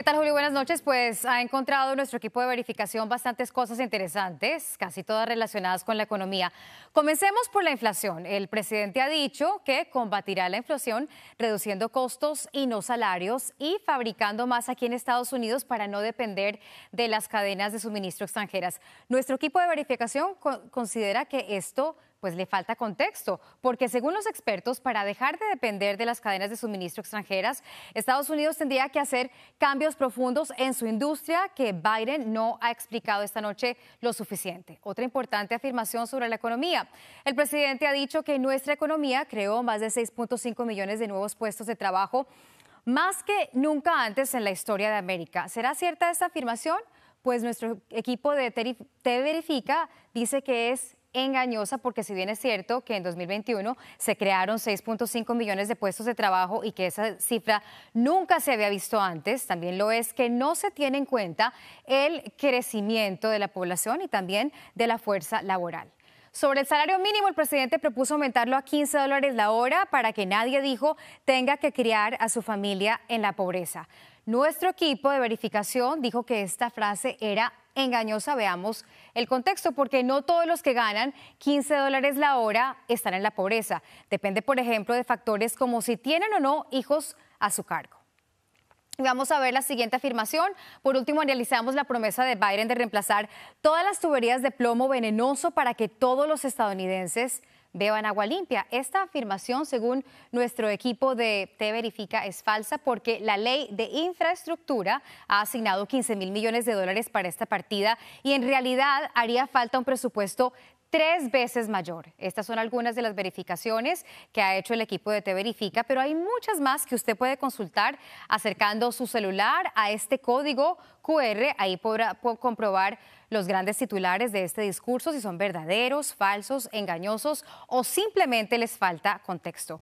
¿Qué tal, Julio? Buenas noches. Pues ha encontrado nuestro equipo de verificación bastantes cosas interesantes, casi todas relacionadas con la economía. Comencemos por la inflación. El presidente ha dicho que combatirá la inflación reduciendo costos y no salarios y fabricando más aquí en Estados Unidos para no depender de las cadenas de suministro extranjeras. Nuestro equipo de verificación considera que esto pues le falta contexto, porque según los expertos, para dejar de depender de las cadenas de suministro extranjeras, Estados Unidos tendría que hacer cambios profundos en su industria que Biden no ha explicado esta noche lo suficiente. Otra importante afirmación sobre la economía. El presidente ha dicho que nuestra economía creó más de 6.5 millones de nuevos puestos de trabajo, más que nunca antes en la historia de América. ¿Será cierta esta afirmación? Pues nuestro equipo de Te Verifica dice que es engañosa porque si bien es cierto que en 2021 se crearon 6.5 millones de puestos de trabajo y que esa cifra nunca se había visto antes, también lo es que no se tiene en cuenta el crecimiento de la población y también de la fuerza laboral. Sobre el salario mínimo, el presidente propuso aumentarlo a 15 dólares la hora para que nadie, dijo, tenga que criar a su familia en la pobreza. Nuestro equipo de verificación dijo que esta frase era engañosa. Veamos el contexto, porque no todos los que ganan 15 dólares la hora están en la pobreza. Depende, por ejemplo, de factores como si tienen o no hijos a su cargo. Vamos a ver la siguiente afirmación. Por último, analizamos la promesa de Biden de reemplazar todas las tuberías de plomo venenoso para que todos los estadounidenses beban agua limpia. Esta afirmación, según nuestro equipo de Te Verifica, es falsa porque la ley de infraestructura ha asignado 15 mil millones de dólares para esta partida y en realidad haría falta un presupuesto tres veces mayor. Estas son algunas de las verificaciones que ha hecho el equipo de Te Verifica, pero hay muchas más que usted puede consultar acercando su celular a este código QR. Ahí podrá comprobar los grandes titulares de este discurso, si son verdaderos, falsos, engañosos o simplemente les falta contexto.